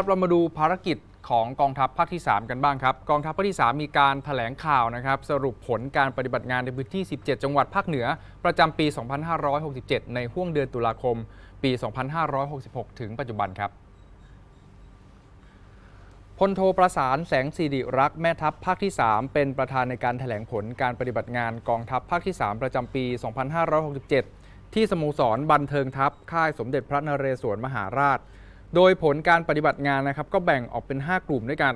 ับเรามาดูภารกิจของกองทัพภาคที่ 3 กันบ้างครับ กองทัพภาคที่3มีการถแถลงข่าวนะครับสรุปผลการปฏิบัติงานในพื้นที่ 17 จังหวัดภาคเหนือประจำปี 2567 ในห้วงเดือนตุลาคม ปี 2566 ถึงปัจจุบันครับพลโทประสานแสงสิริรักแม่ทัพภาคที่ 3 เป็นประธานในการถแถลงผลการปฏิบัติงานกองทัพภาคที่ 3 ประจำปี 2567 ที่สโมสรบันเทิงทัพค่ายสมเด็จพระนเรศวรมหาราชโดยผลการปฏิบัติงานนะครับก็แบ่งออกเป็น 5 กลุ่มด้วยกัน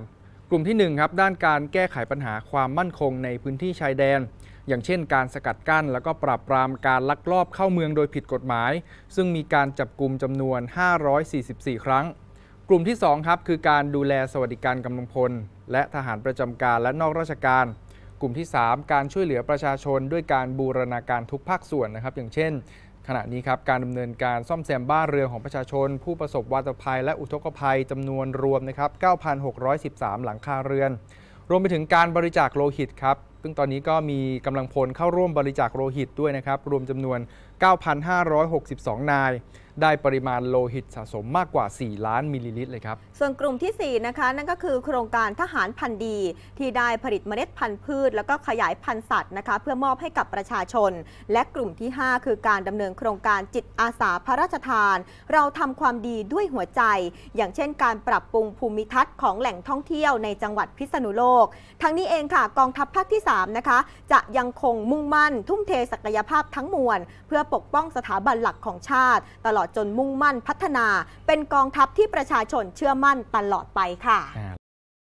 กลุ่มที่1ครับด้านการแก้ไขปัญหาความมั่นคงในพื้นที่ชายแดน อย่างเช่นการสกัดกั้นแล้วก็ปราบปรามการลักลอบเข้าเมืองโดยผิดกฎหมาย ซึ่งมีการจับกลุ่มจำนวน 544 ครั้ง กลุ่มที่ 2ครับคือการดูแลสวัสดิการกำลังพล และทหารประจำการและนอกราชการ กลุ่มที่ 3 การช่วยเหลือประชาชนด้วยการบูรณาการทุกภาคส่วนนะครับ อย่างเช่นขณะนี้ครับการดำเนินการซ่อมแซมบ้านเรือนของประชาชน ผู้ประสบวาตภัยและอุทกภัยจำนวนรวมนะครับ 9,613 หลังคาเรือน รวมไปถึงการบริจาคโลหิตครับ ซึ่งตอนนี้ก็มีกำลังพลเข้าร่วมบริจาคโลหิตด้วยนะครับ รวมจำนวน9,562 นาย ได้ปริมาณโลหิตสะสมมากกว่า 4 ล้านมิลลิลิตรเลยครับ ส่วนกลุ่มที่4นะคะนั่นก็คือโครงการทหารพันธุ์ดี ที่ได้ผลิตเมล็ดพันธุ์พืช แล้วก็ขยายพันธุ์สัตว์นะคะเพื่อมอบให้กับประชาชน และกลุ่มที่ 5 คือการดำเนินโครงการจิตอาสาพระราชทาน เราทำความดีด้วยหัวใจ อย่างเช่นการปรับปรุงภูมิทัศน์ของแหล่งท่องเที่ยวในจังหวัดพิษณุโลก ทั้งนี้เองค่ะกองทัพภาคที่3นะคะจะยังคงมุ่งมั่น ทุ่มเทศักยภาพทั้งมวลเพื่อปกป้องสถาบันหลักของชาติ ตลอดจนมุ่งมั่นพัฒนา เป็นกองทัพที่ประชาชนเชื่อมั่นตลอดไปค่ะ